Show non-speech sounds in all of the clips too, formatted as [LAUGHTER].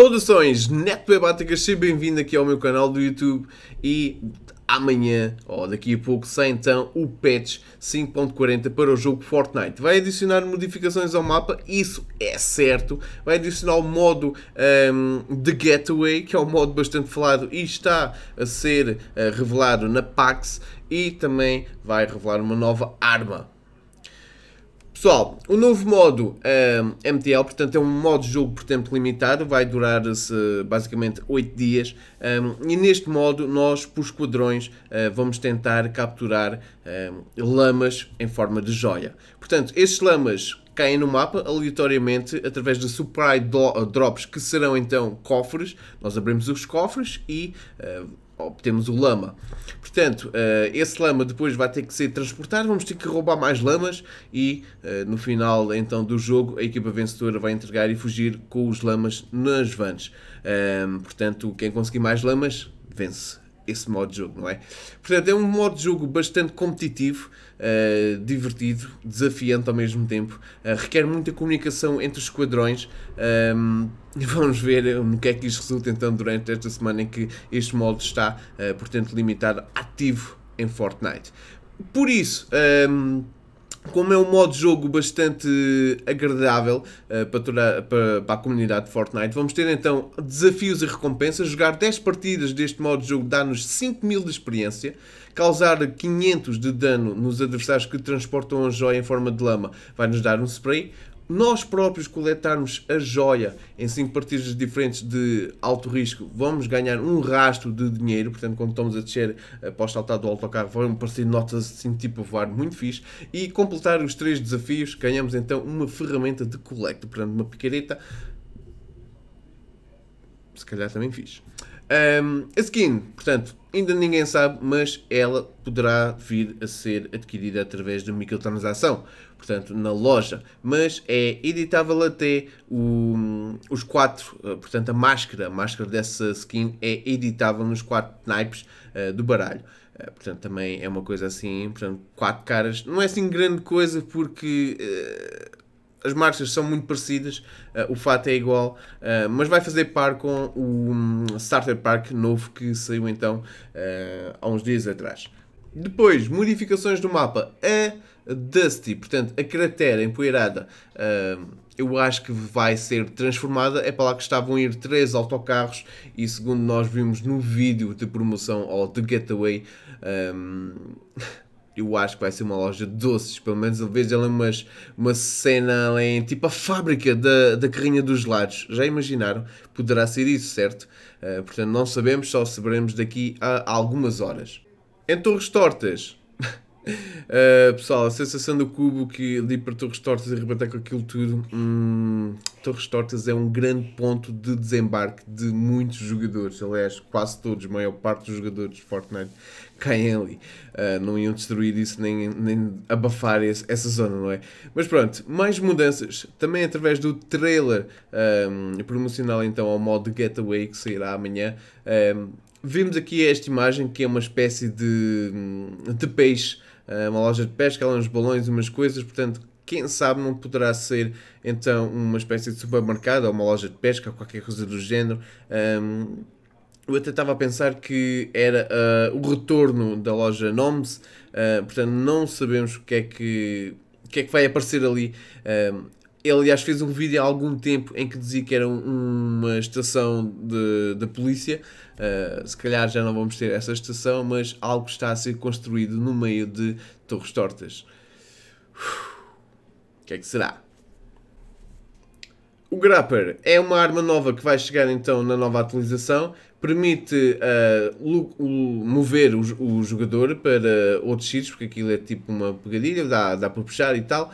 Saudações netoebáticas, seja bem-vindo aqui ao meu canal do YouTube e amanhã, ou daqui a pouco, sai então o patch 5.40 para o jogo Fortnite. Vai adicionar modificações ao mapa, isso é certo. Vai adicionar o modo um, de Getaway, que é um modo bastante falado e está a ser uh, revelado na PAX. E também vai revelar uma nova arma Pessoal, o novo modo eh, MTL, portanto, é um modo de jogo por tempo limitado, vai durar basicamente 8 dias. Um, eh, e neste modo, nós, por esquadrões, uh, vamos tentar capturar um, lamas em forma de joia. Portanto, estes lamas caem no mapa aleatoriamente através de supply drops, que serão então cofres. Nós abrimos os cofres e. Uh, obtemos o lama. Portanto, eh, esse lama depois vai ter que ser transportado, vamos ter que roubar mais lamas e eh, no final então do jogo a equipa vencedora vai entregar e fugir com os lamas nas vans. Eh, portanto, quem conseguir mais lamas vence esse modo de jogo, não é? Portanto, é um modo de jogo bastante competitivo, uh, divertido, desafiante ao mesmo tempo, uh, requer muita comunicação entre os esquadrões. Um, ehm, [LAUGHS] vamos ver no que é que isto resulta então durante esta semana em que este modo está, uh, portanto, limitado ativo em Fortnite. Por isso. Um, ehm, como é um modo de jogo bastante agradável uh, para, toda, para, para, a comunidade de Fortnite, vamos ter então desafios e recompensas. Jogar 10 partidas deste modo de jogo dá-nos 5 mil de experiência. Causar 500 de dano nos adversários que transportam a joia em forma de lama vai-nos dar um spray nós próprios coletarmos a joia em 5 partidas diferentes de alto risco, vamos ganhar um rastro de dinheiro. Portanto, quando estamos a descer eh, após saltar do autocarro, vão aparecer notas assim, tipo voar, muito fixe. E completar os três desafios, ganhamos então uma ferramenta de coleta. portanto, uma picareta. Se calhar também fixe. Um, a skin, portanto, ainda ninguém sabe, mas ela poderá vir a ser adquirida através de microtransação, portanto, na loja. Mas é editável até o, os quatro, ah, portanto, a máscara, a máscara dessa skin é editável nos quatro naipes uh, do baralho. Uh, portanto, também é uma coisa assim, portanto, quatro caras. Não é assim grande coisa porque as marchas são muito parecidas, uh, o fato é igual, uh, mas vai fazer par com o um, Starter Park novo que saiu então uh, há uns dias atrás. Depois, modificações do mapa. A é Dusty, portanto, a cratera empoeirada, eu acho que vai ser transformada. É para lá que estavam a ir três autocarros e, segundo nós vimos no vídeo de promoção ou de getaway, um, [LAUGHS] eu acho que vai ser uma loja de doces. Pelo menos eu vejo ela umas, uma cena em tipo a fábrica da, da carrinha dos lados. Já imaginaram? Poderá ser isso, certo? Uh, portanto, não sabemos, só saberemos daqui a, algumas horas. Em Torres Tortas. uh, [LAUGHS] pessoal, a sensação do cubo que li para Torres Tortas e arrebentar com aquilo tudo. Hum, Torres Tortas é um grande ponto de desembarque de muitos jogadores. Aliás, quase todos, a maior parte dos jogadores de Fortnite caem ali. Uh, não iam destruir isso nem, nem abafar esse, essa zona, não é? Mas pronto, mais mudanças. Também através do trailer um, promocional então ao modo Getaway que sairá amanhã. Um, vimos aqui esta imagem que é uma espécie de, hum, de peixe. Ah, uma loja de pesca, uns balões, umas coisas, portanto, quem sabe não poderá ser então uma espécie de supermercado ou uma loja de pesca ou qualquer coisa do género. Um, eu até estava a pensar que era uh, o retorno da loja Noms. uh, ah, portanto não sabemos o que é que, o que, é que vai aparecer ali. Um, ele, aliás, fez um vídeo há algum tempo em que dizia que era um, uma estação da polícia. Uh, se calhar já não vamos ter essa estação, mas algo está a ser construído no meio de torres tortas. Uf que, é que será? O Grapper é uma arma nova que vai chegar então na nova atualização, permite uh, mover o, o, jogador para outros sítios, porque aquilo é tipo uma pegadilha, dá, dá para puxar e tal.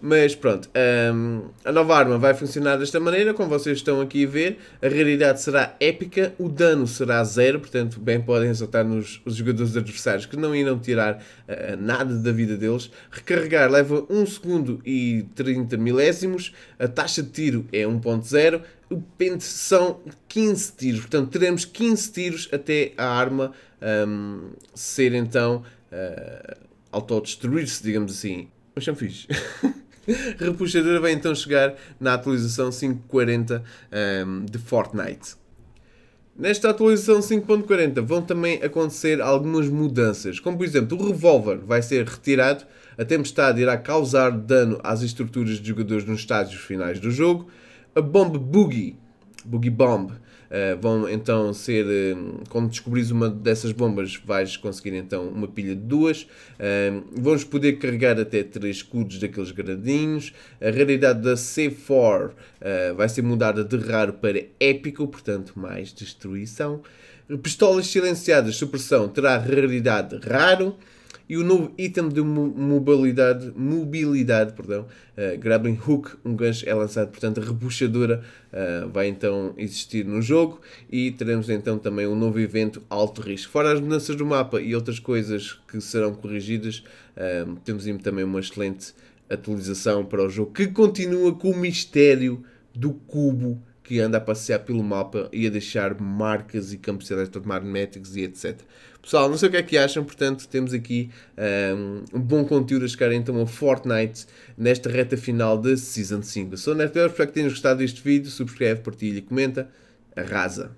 Mas pronto, um, ah, a nova arma vai funcionar desta maneira, como vocês estão aqui a ver. A raridade será épica, o dano será zero, portanto, bem podem ressaltar nos os jogadores adversários que não irão tirar uh, nada da vida deles. Recarregar leva 1 segundo e 30 milésimos, a taxa de tiro é é 1.0, o pente são 15 tiros, portanto teremos 15 tiros até a arma um, ser então uh, autodestruir-se, digamos assim. Mas são fixe. [LAUGHS] Repuxadora vai então chegar na atualização 5.40 um, de Fortnite. Nesta atualização 5.40 vão também acontecer algumas mudanças, como por exemplo o revólver vai ser retirado, a tempestade irá causar dano às estruturas de jogadores nos estágios finais do jogo, a bomba Boogie. Boogie Bomb. Uh, vão então ser, uh, quando descobrires uma dessas bombas, vais conseguir então uma pilha de duas. Uh, eh, vamos poder carregar até três escudos daqueles gradinhos. A raridade da C4 vai ser mudada de raro para épico, portanto, mais destruição. Pistolas silenciadas, supressão, terá raridade raro e o novo item de mobilidade, mobilidade perdão, uh, Hook, um gancho é lançado, portanto a uh, vai então existir no jogo e teremos então também um novo evento alto risco. Fora as mudanças do mapa e outras coisas que serão corrigidas, uh, temos também uma excelente atualização para o jogo que continua com o mistério do cubo que anda a passear pelo mapa e a deixar marcas e campos eletromagnéticos e etc. Pessoal, não sei o que é que acham, portanto, temos aqui um, um bom conteúdo a chegar então a Fortnite nesta reta final da Season 5. Eu sou o Neto espero que tenhas gostado deste vídeo, subscreve, partilha e comenta. Arrasa!